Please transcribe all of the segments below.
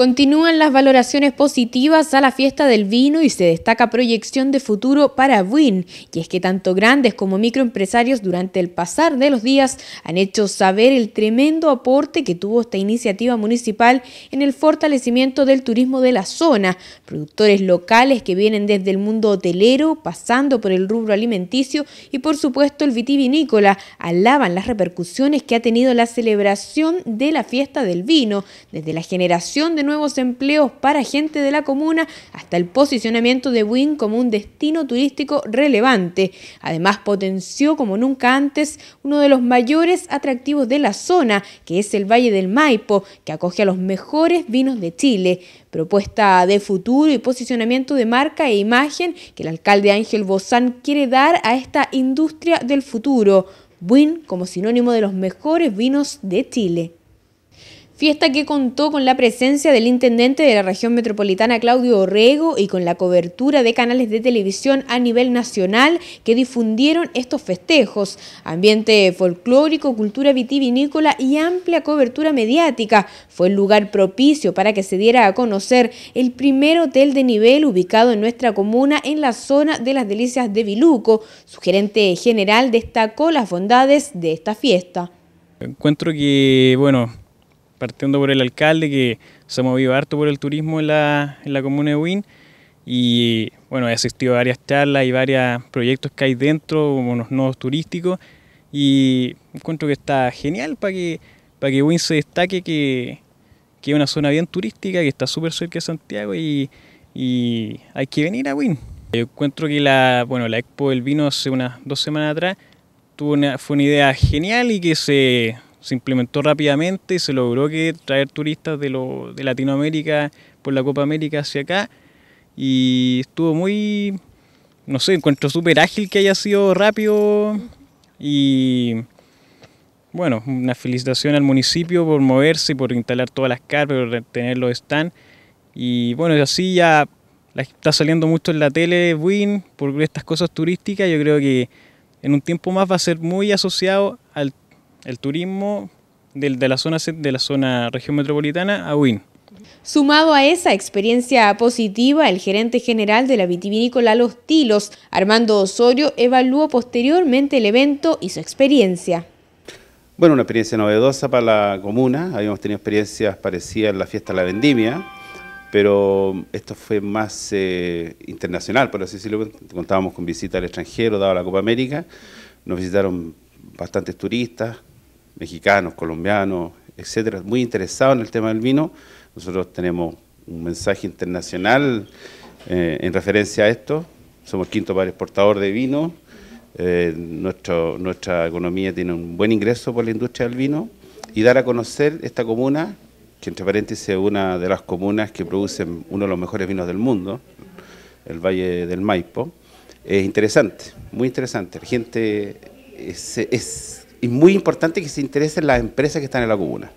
Continúan las valoraciones positivas a la fiesta del vino y se destaca proyección de futuro para Win Y es que tanto grandes como microempresarios durante el pasar de los días han hecho saber el tremendo aporte que tuvo esta iniciativa municipal en el fortalecimiento del turismo de la zona. Productores locales que vienen desde el mundo hotelero, pasando por el rubro alimenticio y por supuesto el vitivinícola, alaban las repercusiones que ha tenido la celebración de la fiesta del vino, desde la generación de nuevos empleos para gente de la comuna hasta el posicionamiento de Win como un destino turístico relevante. Además, potenció como nunca antes uno de los mayores atractivos de la zona, que es el Valle del Maipo, que acoge a los mejores vinos de Chile. Propuesta de futuro y posicionamiento de marca e imagen que el alcalde Ángel Bozán quiere dar a esta industria del futuro. Buin como sinónimo de los mejores vinos de Chile. Fiesta que contó con la presencia del intendente de la región metropolitana Claudio Orrego y con la cobertura de canales de televisión a nivel nacional que difundieron estos festejos. Ambiente folclórico, cultura vitivinícola y amplia cobertura mediática fue el lugar propicio para que se diera a conocer el primer hotel de nivel ubicado en nuestra comuna en la zona de las delicias de Viluco. Su gerente general destacó las bondades de esta fiesta. Encuentro que, bueno, partiendo por el alcalde que se ha movido harto por el turismo en la, en la comuna de Win y bueno, he asistido a varias charlas y varios proyectos que hay dentro, como los nodos turísticos y encuentro que está genial para que, para que Win se destaque que, que es una zona bien turística, que está súper cerca de Santiago y, y, hay que venir a Win. Yo encuentro que la, bueno, la Expo del Vino hace unas dos semanas atrás tuvo una, fue una idea genial y que se, se implementó rápidamente y se logró que traer turistas de, Latinoamérica por la Copa América hacia acá y estuvo muy, no sé, encuentro súper ágil que haya sido rápido y bueno, una felicitación al municipio por moverse, por instalar todas las carpas, por tener los stands y bueno, así ya está saliendo mucho en la tele Win por estas cosas turísticas, yo creo que en un tiempo más va a ser muy asociado al el turismo de, la zona de la zona región metropolitana a Win. Sumado a esa experiencia positiva, el gerente general de la vitivinícola Los Tilos, Armando Osorio, evaluó posteriormente el evento y su experiencia. Bueno, una experiencia novedosa para la comuna. Habíamos tenido experiencias parecidas ...a la fiesta de la vendimia, pero esto fue más eh, internacional, por así decirlo. Contábamos con visita al extranjero, dado la Copa América. Nos visitaron bastantes turistas, mexicanos, colombianos, etcétera, muy interesados en el tema del vino. Nosotros tenemos un mensaje internacional eh, en referencia a esto. Somos el quinto país exportador de vino. Eh, nuestra economía tiene un buen ingreso por la industria del vino y dar a conocer esta comuna, que entre paréntesis es una de las comunas que producen uno de los mejores vinos del mundo, el Valle del Maipo, es interesante, muy interesante. La gente es y muy importante que se interesen las empresas que están en la comuna.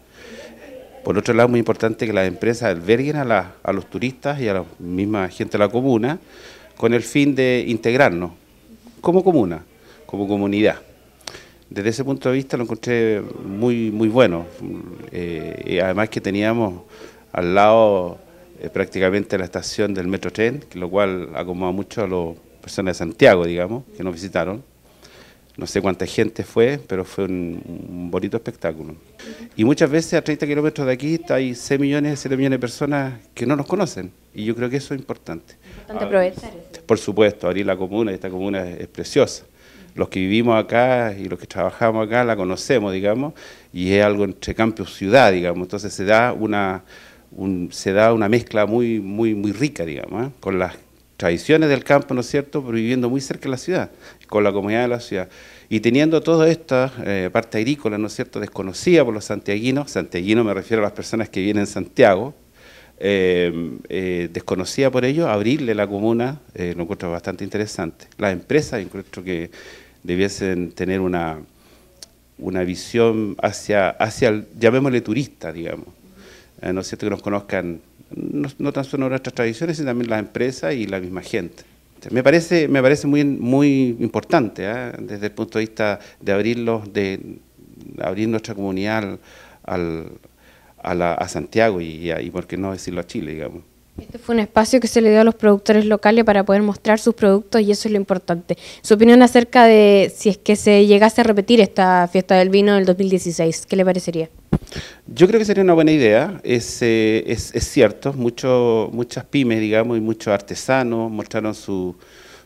Por otro lado, es muy importante que las empresas alberguen a, los turistas y a la misma gente de la comuna con el fin de integrarnos como comuna, como comunidad desde ese punto de vista lo encontré muy muy bueno. Eh, además que teníamos al lado eh, prácticamente la estación del Metro Tren, lo cual acomoda mucho a las personas de Santiago, digamos, que nos visitaron no sé cuánta gente fue, pero fue un, bonito espectáculo. Y muchas veces a 30 kilómetros de aquí hay 6 millones, 7 millones de personas que no nos conocen. Y yo creo que eso es importante. Importante aprovechar. Ah, Por supuesto, abrir la comuna, esta comuna es, preciosa. Los que vivimos acá y los que trabajamos acá la conocemos, digamos, y es algo entre y ciudad digamos. Entonces se da una, se da una mezcla muy, muy, muy rica, digamos, ¿eh? con las tradiciones del campo, ¿no es cierto?, pero viviendo muy cerca de la ciudad, con la comunidad de la ciudad. Y teniendo toda esta eh, parte agrícola, ¿no es cierto?, desconocida por los santiaguinos, santiaguinos me refiero a las personas que vienen en Santiago, eh, eh, desconocida por ello abrirle la comuna lo encuentro bastante interesante. Las empresas, encuentro que debiesen tener una, una visión hacia, hacia el, llamémosle turista, digamos eh, ¿no es cierto?, que nos conozcan no, tan solo nuestras tradiciones, sino también las empresas y la misma gente. Me parece, me parece muy, muy importante, ¿eh? desde el punto de vista de abrirlos, de abrir nuestra comunidad al, a, Santiago y, y, por qué no decirlo a Chile, digamos. Este fue un espacio que se le dio a los productores locales para poder mostrar sus productos y eso es lo importante. Su opinión acerca de si es que se llegase a repetir esta fiesta del vino del 2016, ¿qué le parecería? Yo creo que sería una buena idea, es, eh, cierto, muchas pymes, digamos, y muchos artesanos mostraron sus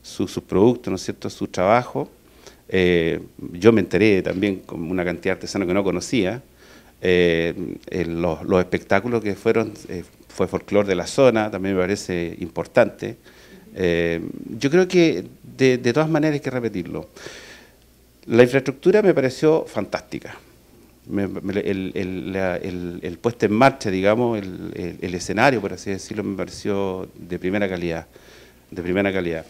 su, productos, ¿no es cierto?, su trabajo. Eh, yo me enteré también con una cantidad de artesanos que no conocía. Eh, los, espectáculos que fueron, fue folclore de la zona, también me parece importante. yo creo que de, de todas maneras hay que repetirlo. La infraestructura me pareció fantástica el, el, el, el, puesto en marcha, digamos, el, escenario, por así decirlo, me pareció de primera calidad, de primera calidad.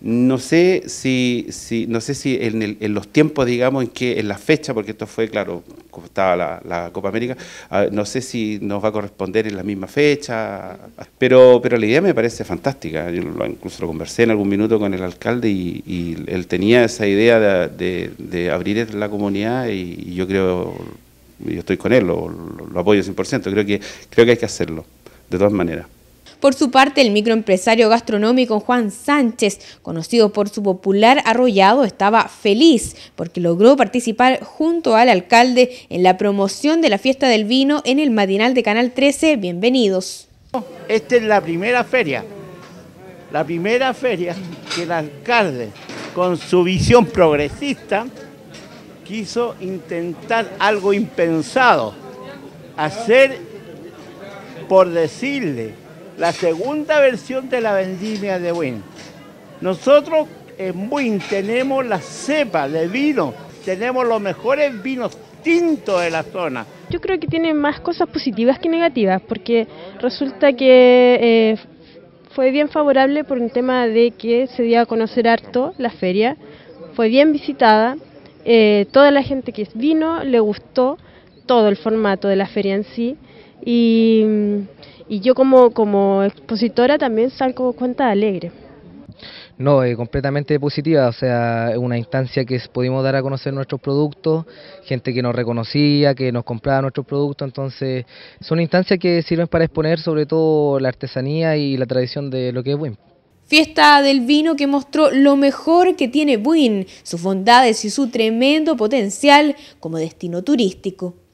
No sé si, no sé si en, los tiempos, digamos, en que en la fecha, porque esto fue, claro, como estaba la, Copa América, ah, no sé si nos va a corresponder en la misma fecha, pero, pero la idea me parece fantástica. Yo incluso lo conversé en algún minuto con el alcalde y, él tenía esa idea de, abrir la comunidad y, yo creo, yo estoy con él, lo, lo, lo apoyo 100%, creo que, creo que hay que hacerlo, de todas maneras. Por su parte, el microempresario gastronómico Juan Sánchez, conocido por su popular arrollado, estaba feliz porque logró participar junto al alcalde en la promoción de la fiesta del vino en el matinal de Canal 13. Bienvenidos. Esta es la primera feria, la primera feria que el alcalde, con su visión progresista, quiso intentar algo impensado, hacer, por decirle, la segunda versión de la vendimia de Wynn. Nosotros en Wynn tenemos la cepa de vino, tenemos los mejores vinos tintos de la zona. Yo creo que tiene más cosas positivas que negativas, porque resulta que eh, fue bien favorable por un tema de que se dio a conocer harto la feria, fue bien visitada, eh, toda la gente que vino le gustó todo el formato de la feria en sí y y yo como, como expositora también salgo cuenta alegre. No, es eh, completamente positiva, o sea, es una instancia que pudimos dar a conocer nuestros productos, gente que nos reconocía, que nos compraba nuestros productos, entonces son instancias que sirven para exponer sobre todo la artesanía y la tradición de lo que es Buin. Fiesta del vino que mostró lo mejor que tiene Buin, sus bondades y su tremendo potencial como destino turístico.